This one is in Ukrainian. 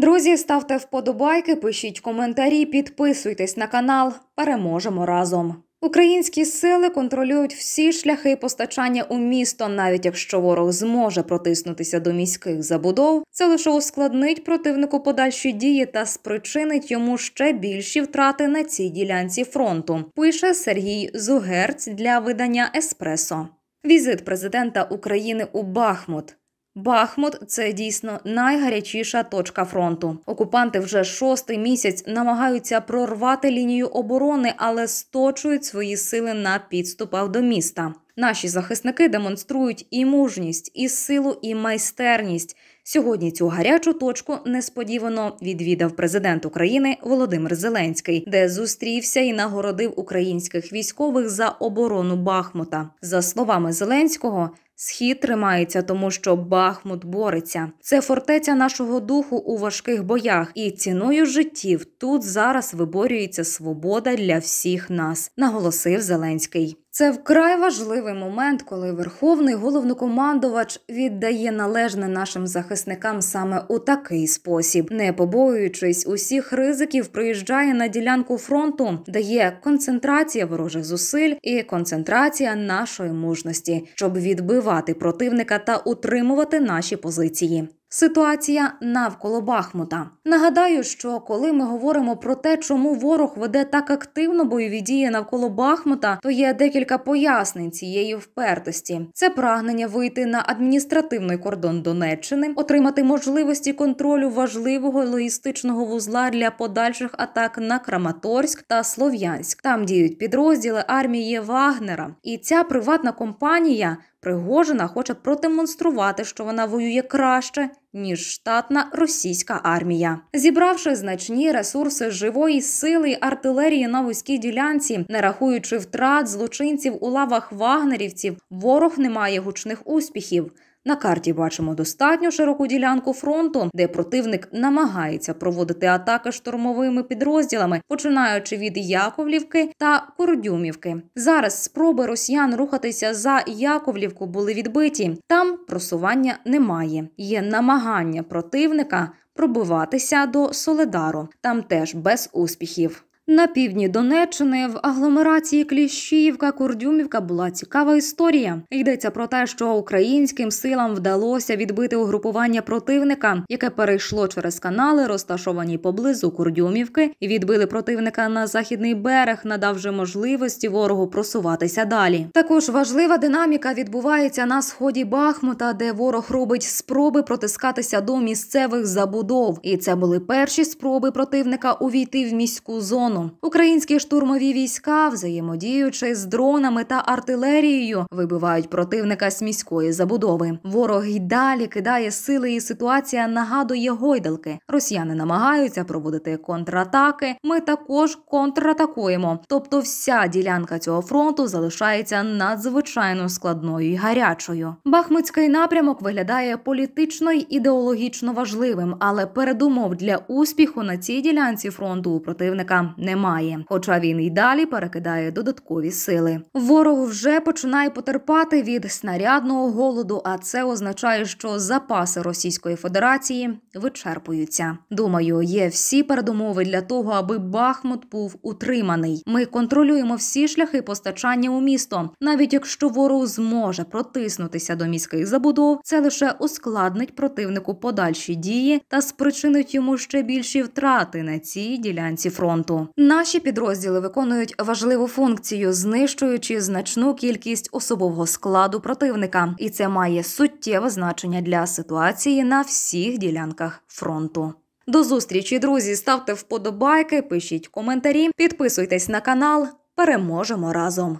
Друзі, ставте вподобайки, пишіть коментарі, підписуйтесь на канал. Переможемо разом. Українські сили контролюють всі шляхи постачання у місто, навіть якщо ворог зможе протиснутися до міських забудов, це лише ускладнить противнику подальші дії та спричинить йому ще більші втрати на цій ділянці фронту. Пише Сергій Зугерць для видання Еспресо. Візит президента України у Бахмут. Бахмут це дійсно найгарячіша точка фронту. Окупанти вже шостий місяць намагаються прорвати лінію оборони, але сточують свої сили на підступах до міста. Наші захисники демонструють і мужність, і силу, і майстерність. Сьогодні цю гарячу точку несподівано відвідав президент України Володимир Зеленський, де зустрівся і нагородив українських військових за оборону Бахмута. За словами Зеленського, Схід тримається, тому що Бахмут бореться. Це фортеця нашого духу у важких боях, і ціною життів тут зараз виборюється свобода для всіх нас, наголосив Зеленський. Це вкрай важливий момент, коли верховний головнокомандувач віддає належне нашим захисникам саме у такий спосіб, не побоюючись усіх ризиків, приїжджає на ділянку фронту, дає концентрація ворожих зусиль і концентрація нашої мужності, щоб відбивати противника та утримувати наші позиції. Ситуація навколо Бахмута. Нагадаю, що коли ми говоримо про те, чому ворог веде так активно бойові дії навколо Бахмута, то є декілька пояснень цієї впертості. Це прагнення вийти на адміністративний кордон Донеччини, отримати можливості контролю важливого логістичного вузла для подальших атак на Краматорськ та Слов'янськ. Там діють підрозділи армії Вагнера, і ця приватна компанія Пригожина хоче продемонструвати, що вона воює краще ніж штатна російська армія, зібравши значні ресурси живої сили і артилерії на вузькій ділянці, не рахуючи втрат злочинців у лавах вагнерівців, ворог не має гучних успіхів. На карті бачимо достатньо широку ділянку фронту, де противник намагається проводити атаки штурмовими підрозділами, починаючи від Яковлівки та Кордюмівки. Зараз спроби росіян рухатися за Яковлівку були відбиті. Там просування немає. Є намагання противника пробиватися до Соледару. Там теж без успіхів. На півдні Донеччини в агломерації Кліщіївка Курдюмівка була цікава історія. Йдеться про те, що українським силам вдалося відбити угрупування противника, яке перейшло через канали, розташовані поблизу Курдюмівки, і відбили противника на західний берег, надавши можливості ворогу просуватися далі. Також важлива динаміка відбувається на сході Бахмута, де ворог робить спроби протискатися до місцевих забудов. І це були перші спроби противника увійти в міську зону кордону. Українські штурмові війська, взаємодіючи з дронами та артилерією, вибивають противника з міської забудови. Ворог й далі кидає сили, і ситуація нагадує гойдалки. Росіяни намагаються проводити контратаки. Ми також контратакуємо. Тобто, вся ділянка цього фронту залишається надзвичайно складною і гарячою. Бахмутський напрямок виглядає політично й ідеологічно важливим, але передумов для успіху на цій ділянці фронту у противника немає. Хоча він і далі перекидає додаткові сили. Ворог вже починає потерпати від снарядного голоду, а це означає, що запаси Російської Федерації вичерпуються. Думаю, є всі передумови для того, аби Бахмут був утриманий. Ми контролюємо всі шляхи постачання у місто. Навіть якщо ворог зможе протиснутися до міських забудов, це лише ускладнить противнику подальші дії та спричинить йому ще більші втрати на цій ділянці фронту. Наші підрозділи виконують важливу функцію, знищуючи значну кількість особового складу противника, і це має суттєве значення для ситуації на всіх ділянках фронту. До зустрічі, друзі. Ставте вподобайки, пишіть коментарі, підписуйтесь на канал. Переможемо разом.